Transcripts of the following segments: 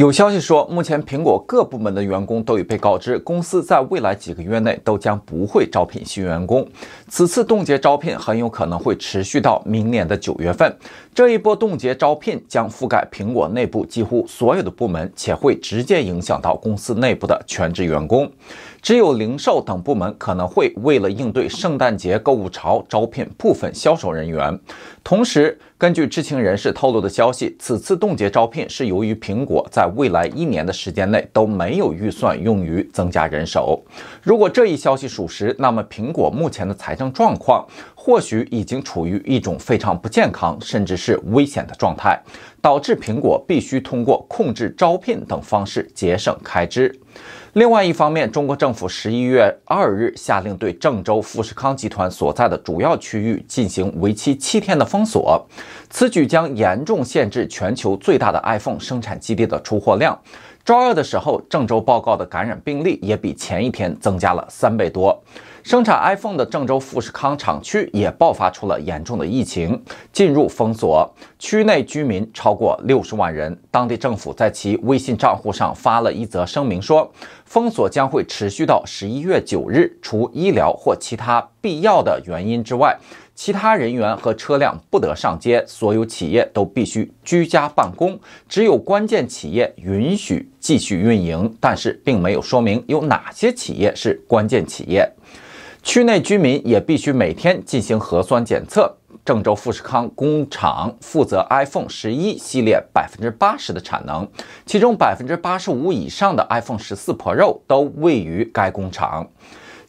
有消息说，目前苹果各部门的员工都已被告知，公司在未来几个月内都将不会招聘新员工。此次冻结招聘很有可能会持续到明年的九月份。这一波冻结招聘将覆盖苹果内部几乎所有的部门，且会直接影响到公司内部的全职员工。只有零售等部门可能会为了应对圣诞节购物潮，招聘部分销售人员。同时，根据知情人士透露的消息，此次冻结招聘是由于苹果在未来一年的时间内都没有预算用于增加人手。如果这一消息属实，那么苹果目前的财政状况或许已经处于一种非常不健康，甚至是危险的状态。导致苹果必须通过控制招聘等方式节省开支。另外一方面，中国政府十一月二日下令对郑州富士康集团所在的主要区域进行为期七天的封锁，此举将严重限制全球最大的 iPhone 生产基地的出货量。周二的时候，郑州报告的感染病例也比前一天增加了三倍多。生产 iPhone 的郑州富士康厂区也爆发出了严重的疫情，进入封锁，区内居民超过六十万人。当地政府在其微信账户上发了一则声明说，封锁将会持续到十一月九日，除医疗或其他必要的原因之外。其他人员和车辆不得上街，所有企业都必须居家办公，只有关键企业允许继续运营。但是，并没有说明有哪些企业是关键企业。区内居民也必须每天进行核酸检测。郑州富士康工厂负责 iPhone 十一系列百分之八十的产能，其中百分之八十五以上的 iPhone 十四 Pro 都位于该工厂。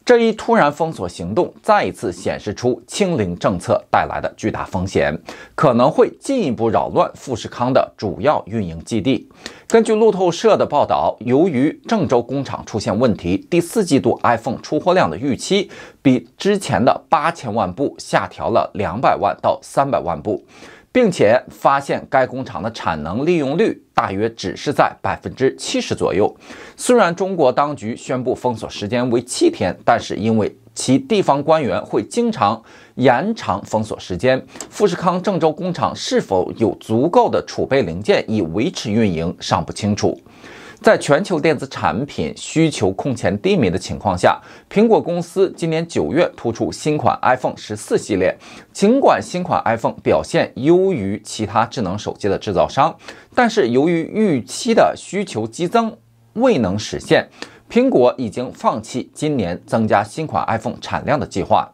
这一突然封锁行动再一次显示出清零政策带来的巨大风险，可能会进一步扰乱富士康的主要运营基地。根据路透社的报道，由于郑州工厂出现问题，第四季度 iPhone 出货量的预期比之前的八千万部下调了两百万到三百万部，并且发现该工厂的产能利用率。大约只是在百分之七十左右。虽然中国当局宣布封锁时间为七天，但是因为其地方官员会经常延长封锁时间，富士康郑州工厂是否有足够的储备零件以维持运营尚不清楚。在全球电子产品需求空前低迷的情况下，苹果公司今年九月推出新款 iPhone 十四系列。尽管新款 iPhone 表现优于其他智能手机的制造商，但是由于预期的需求激增未能实现，苹果已经放弃今年增加新款 iPhone 产量的计划。